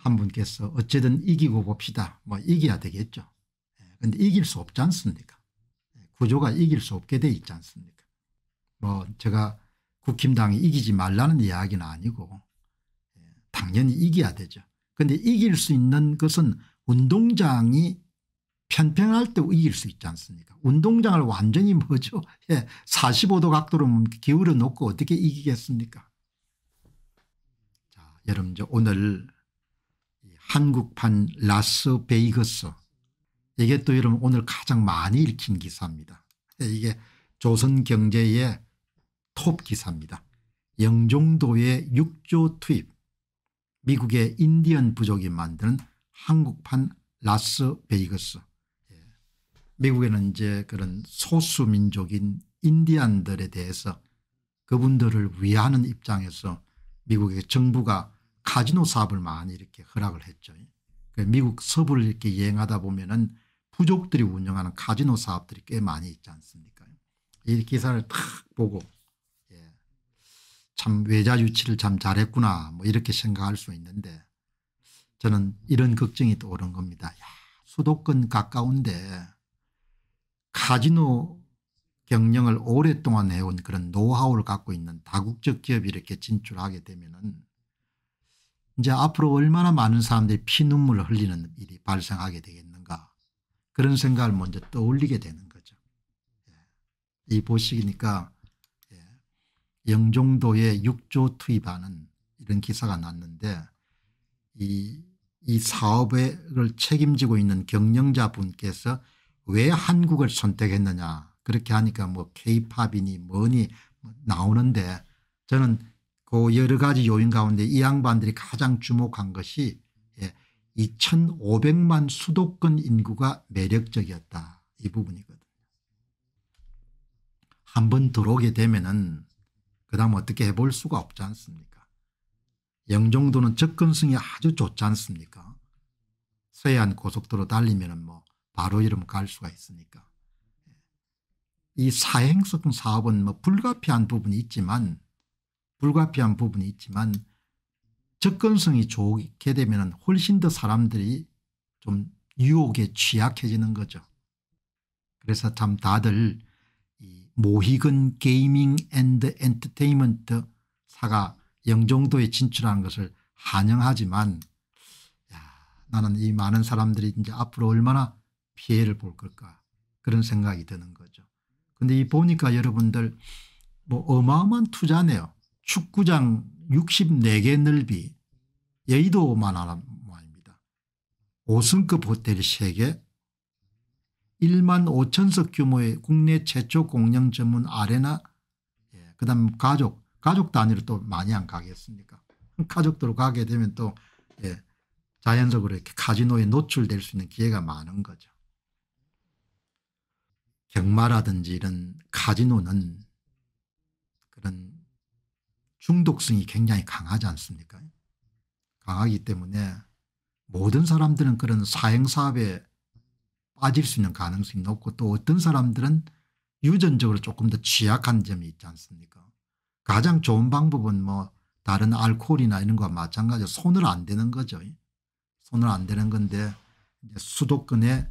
한 분께서 어쨌든 이기고 봅시다. 뭐 이겨야 되겠죠. 예, 근데 이길 수 없지 않습니까? 예, 구조가 이길 수 없게 돼 있지 않습니까? 뭐 제가 국힘당이 이기지 말라는 이야기는 아니고 예, 당연히 이겨야 되죠. 근데 이길 수 있는 것은 운동장이 편평할 때 이길 수 있지 않습니까 운동장을 완전히 뭐죠 예, 45도 각도로 뭐 기울여 놓고 어떻게 이기겠습니까 자 여러분 오늘 한국판 라스베이거스 이게 또 여러분 오늘 가장 많이 읽힌 기사입니다. 이게 조선경제의 톱 기사입니다. 영종도의 6조 투입 미국의 인디언 부족이 만드는 한국판 라스베이거스 예. 미국에는 이제 그런 소수민족인 인디안들에 대해서 그분들을 위하는 입장에서 미국의 정부가 카지노 사업을 많이 이렇게 허락을 했죠. 그 미국 서부를 이렇게 여행하다 보면은 부족들이 운영하는 카지노 사업들이 꽤 많이 있지 않습니까? 이 기사를 탁 보고 예. 참 외자 유치를 참 잘했구나 뭐 이렇게 생각할 수 있는데 저는 이런 걱정이 또 오는 겁니다. 야, 수도권 가까운데 카지노 경영을 오랫동안 해온 그런 노하우를 갖고 있는 다국적 기업이 이렇게 진출하게 되면은 이제 앞으로 얼마나 많은 사람들이 피눈물을 흘리는 일이 발생하게 되겠는가 그런 생각을 먼저 떠올리게 되는 거죠. 예. 이 보시니까 예. 영종도에 6조 투입하는 이런 기사가 났는데 이, 이 사업을 책임지고 있는 경영자분께서 왜 한국을 선택했느냐 그렇게 하니까 뭐 케이팝이니 뭐니 뭐 나오는데 저는 그 여러 가지 요인 가운데 이 양반들이 가장 주목한 것이 2,500만 예, 수도권 인구가 매력적이었다 이 부분이거든요. 한 번 들어오게 되면은 그 다음 어떻게 해볼 수가 없지 않습니까 영종도는 접근성이 아주 좋지 않습니까 서해안 고속도로 달리면 뭐 바로 이름 갈 수가 있으니까 예. 이 사행성 사업은 뭐 불가피한 부분이 있지만 불가피한 부분이 있지만 접근성이 좋게 되면 훨씬 더 사람들이 좀 유혹에 취약해지는 거죠. 그래서 참 다들 모히건 게이밍 앤드 엔터테인먼트 사가 영종도에 진출한 것을 환영하지만 야, 나는 이 많은 사람들이 이제 앞으로 얼마나 피해를 볼 걸까 그런 생각이 드는 거죠. 근데 이 보니까 여러분들 뭐 어마어마한 투자네요. 축구장 64개 넓이 여의도만 하는 모양입니다. 5승급 호텔 3개 1만 5천석 규모의 국내 최초 공영 전문 아레나 예, 그다음 가족 가족 단위로 또 많이 안 가겠습니까 가족들로 가게 되면 또 예, 자연적으로 이렇게 카지노에 노출될 수 있는 기회가 많은 거죠. 경마라든지 이런 카지노는 그런 중독성이 굉장히 강하지 않습니까? 강하기 때문에 모든 사람들은 그런 사행사업에 빠질 수 있는 가능성이 높고 또 어떤 사람들은 유전적으로 조금 더 취약한 점이 있지 않습니까? 가장 좋은 방법은 뭐 다른 알코올이나 이런 거와 마찬가지로 손을 안 대는 거죠. 손을 안 대는 건데 수도권에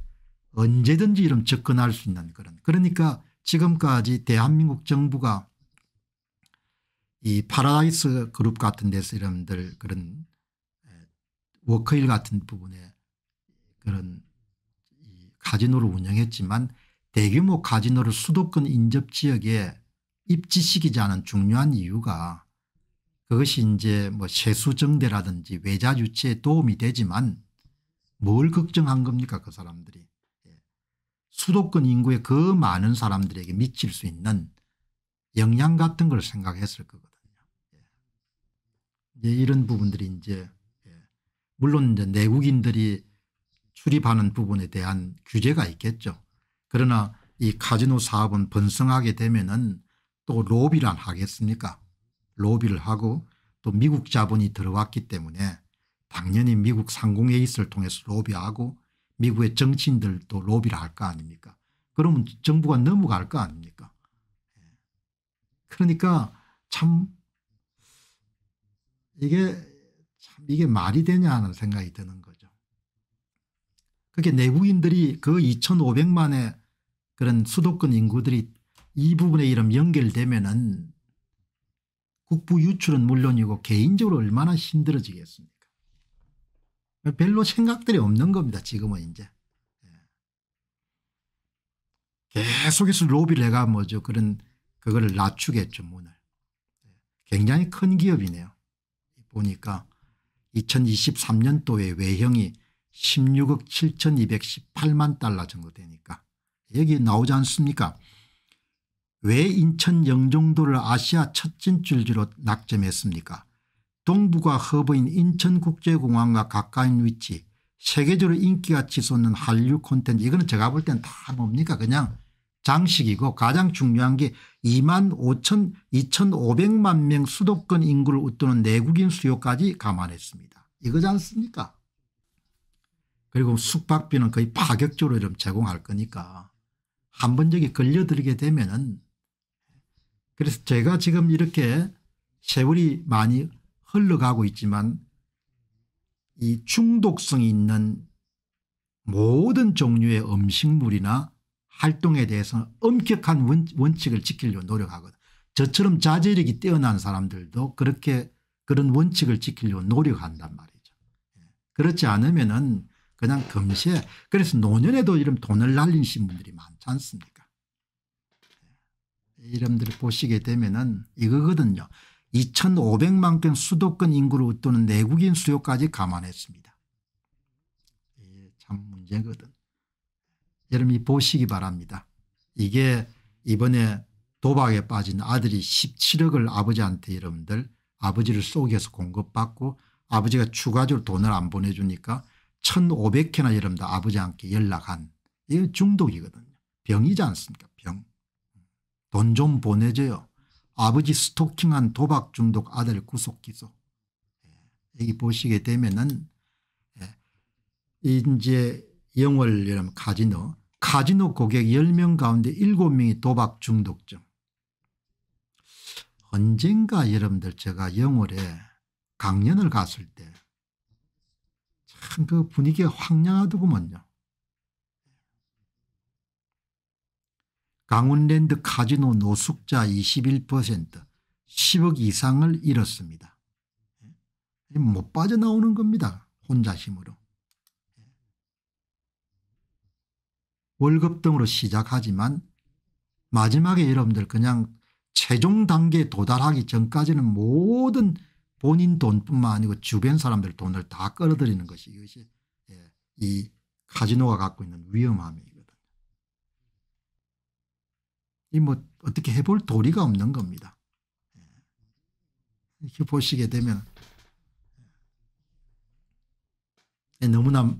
언제든지 이런 접근할 수 있는 그런 그러니까 지금까지 대한민국 정부가 이 파라다이스 그룹 같은 데서 여러분들 그런 워크힐 같은 부분에 그런 이 카지노를 운영했지만 대규모 카지노를 수도권 인접 지역에 입지시키지 않은 중요한 이유가 그것이 이제 뭐 세수정대라든지 외자 유치에 도움이 되지만 뭘 걱정한 겁니까 그 사람들이 예. 수도권 인구에 그 많은 사람들에게 미칠 수 있는 영향 같은 걸 생각했을 거거든요. 이제 이런 부분들이 이제 예, 물론 이제 내국인들이 출입하는 부분에 대한 규제가 있겠죠. 그러나 이 카지노 사업은 번성하게 되면은 또 로비란 하겠습니까? 로비를 하고 또 미국 자본이 들어왔기 때문에 당연히 미국 상공 에이스를 통해서 로비하고 미국의 정치인들도 로비를 할 거 아닙니까? 그러면 정부가 넘어갈 거 아닙니까? 예. 그러니까 참 이게 참 이게 말이 되냐 하는 생각이 드는 거죠. 그게 내국인들이 그 2,500만의 그런 수도권 인구들이 이 부분에 이름 연결되면은 국부 유출은 물론이고 개인적으로 얼마나 힘들어지겠습니까? 별로 생각들이 없는 겁니다. 지금은 이제. 예. 계속해서 로비를 해가 뭐죠. 그런 그거를 낮추겠죠. 문을. 예. 굉장히 큰 기업이네요. 보니까 2023년도에 외형이 16억 7218만 달러 정도 되니까 여기 나오지 않습니까 왜 인천 영종도를 아시아 첫 진출지로 낙점했습니까 동부가 허브인 인천국제공항과 가까운 위치 세계적으로 인기가 치솟는 한류 콘텐츠 이거는 제가 볼 땐 다 뭡니까 그냥 장식이고 가장 중요한 게 2만 5천 2,500만 명 수도권 인구를 웃도는 내국인 수요까지 감안했습니다. 이거지 않습니까? 그리고 숙박비는 거의 파격적으로 좀 제공할 거니까 한 번 저기 걸려들게 되면은 그래서 제가 지금 이렇게 세월이 많이 흘러가고 있지만 이 중독성이 있는 모든 종류의 음식물이나 활동에 대해서는 엄격한 원, 원칙을 지키려고 노력하거든. 저처럼 자제력이 뛰어난 사람들도 그렇게 그런 원칙을 지키려고 노력한단 말이죠. 예. 그렇지 않으면 은 그냥 금세 그래서 노년에도 이런 돈을 날리신 분들이 많지 않습니까 예. 이름들을 보시게 되면 은 이거거든요. 2500만 건 수도권 인구를 웃도는 내국인 수요까지 감안했습니다. 예, 참 문제거든. 여러분이 보시기 바랍니다. 이게 이번에 도박에 빠진 아들이 17억을 아버지한테 여러분들 아버지를 속여서 공급받고 아버지가 추가적으로 돈을 안 보내주니까 1500회나 여러분들 아버지한테 연락한 이거 중독이거든요. 병이지 않습니까 병. 돈 좀 보내줘요. 아버지 스토킹한 도박 중독 아들 구속 기소. 예, 여기 보시게 되면은 예, 이제 영월 여러분 카지노 카지노 고객 10명 가운데 7명이 도박 중독증. 언젠가 여러분들 제가 영월에 강연을 갔을 때 참 그 분위기가 황량하더구먼요. 강원랜드 카지노 노숙자 21% 10억 이상을 잃었습니다. 못 빠져나오는 겁니다. 혼자 힘으로. 월급 등으로 시작하지만 마지막에 여러분들 그냥 최종 단계에 도달하기 전까지는 모든 본인 돈뿐만 아니고 주변 사람들 돈을 다 끌어들이는 것이 이것이 예, 이 카지노가 갖고 있는 위험함이거든요. 이뭐 어떻게 해볼 도리가 없는 겁니다. 예. 이렇게 보시게 되면 예. 너무나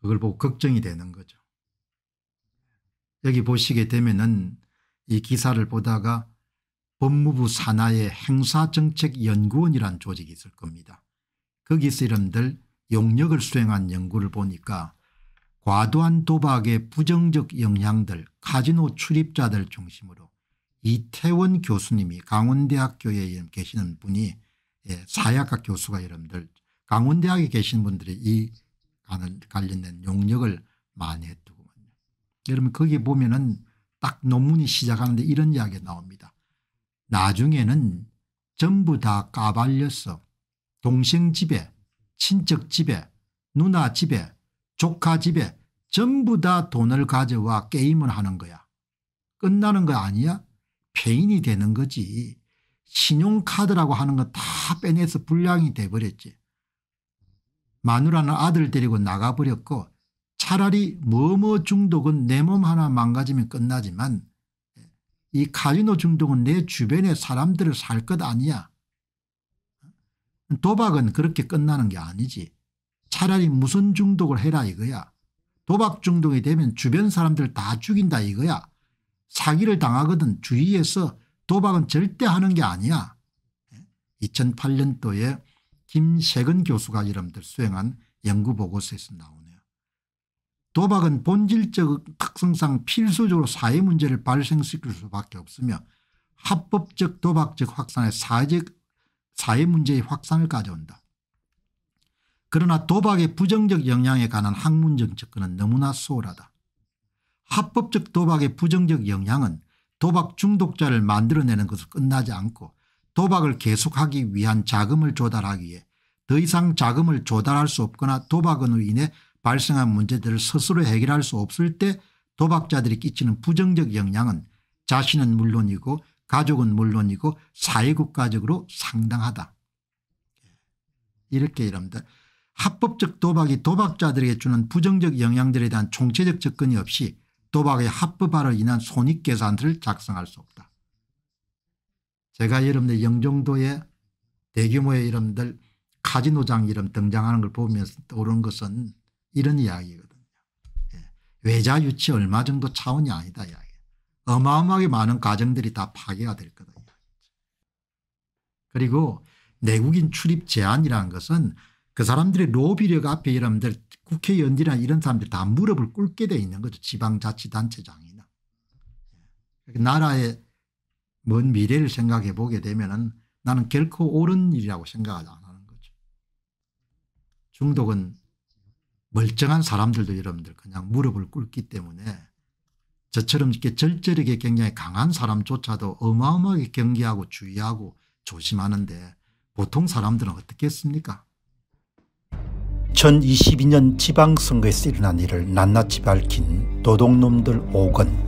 그걸 보고 걱정이 되는 거죠. 여기 보시게 되면은 이 기사를 보다가 법무부 산하의 행사정책연구원이란 조직이 있을 겁니다. 거기서 이름들 용역을 수행한 연구를 보니까 과도한 도박의 부정적 영향들 카지노 출입자들 중심으로 이태원 교수님이 강원대학교에 계시는 분이 예, 사약학 교수가 여러분들 강원대학에 계신 분들이 이 관련된 용역을 많이 했더군요. 여러분 거기 보면은 딱 논문이 시작하는데 이런 이야기가 나옵니다. 나중에는 전부 다 까발려서 동생 집에 친척 집에 누나 집에 조카 집에 전부 다 돈을 가져와 게임을 하는 거야. 끝나는 거 아니야? 페인이 되는 거지. 신용카드라고 하는 거 다 빼내서 불량이 돼버렸지. 마누라는 아들 데리고 나가버렸고 차라리 뭐뭐 중독은 내 몸 하나 망가지면 끝나지만 이 카지노 중독은 내 주변의 사람들을 살 것 아니야. 도박은 그렇게 끝나는 게 아니지. 차라리 무슨 중독을 해라 이거야. 도박 중독이 되면 주변 사람들 다 죽인다 이거야. 사기를 당하거든 주위에서 도박은 절대 하는 게 아니야. 2008년도에 김세근 교수가 여러분들 수행한 연구보고서에서 나오네요. 도박은 본질적 특성상 필수적으로 사회 문제를 발생시킬 수밖에 없으며 합법적 도박적 확산의 사회적 사회 문제의 확산을 가져온다. 그러나 도박의 부정적 영향에 관한 학문적 접근은 너무나 소홀하다. 합법적 도박의 부정적 영향은 도박 중독자를 만들어내는 것으로 끝나지 않고 도박을 계속하기 위한 자금을 조달하기 위해 더 이상 자금을 조달할 수 없거나 도박으로 인해 발생한 문제들을 스스로 해결할 수 없을 때 도박자들이 끼치는 부정적 영향은 자신은 물론이고 가족은 물론이고 사회국가적으로 상당하다. 이렇게 여러분들 합법적 도박이 도박자들에게 주는 부정적 영향들에 대한 총체적 접근이 없이 도박의 합법화로 인한 손익계산들을 작성할 수 없다. 제가 여러분들 영종도에 대규모의 이름들 카지노장 이름 등장하는 걸 보면서 떠오르는 것은 이런 이야기거든요. 예. 외자 유치 얼마 정도 차원이 아니다 이야기. 어마어마하게 많은 가정들이 다 파괴가 될 거다. 이 그리고 내국인 출입 제한이라는 것은 그 사람들의 로비력 앞에 여러분들 국회의원들이나 이런 사람들이 다 무릎을 꿇게 돼 있는 거죠. 지방자치단체장이나. 예. 나라의 먼 미래를 생각해 보게 되면 나는 결코 옳은 일이라고 생각하지 않는 거죠. 중독은 멀쩡한 사람들도 여러분들 그냥 무릎을 꿇기 때문에 저처럼 이렇게 절제력이 굉장히 강한 사람조차도 어마어마하게 경계하고 주의하고 조심하는데 보통 사람들은 어떻겠습니까? 2022년 지방선거에서 일어난 일을 낱낱이 밝힌 도둑놈들 5건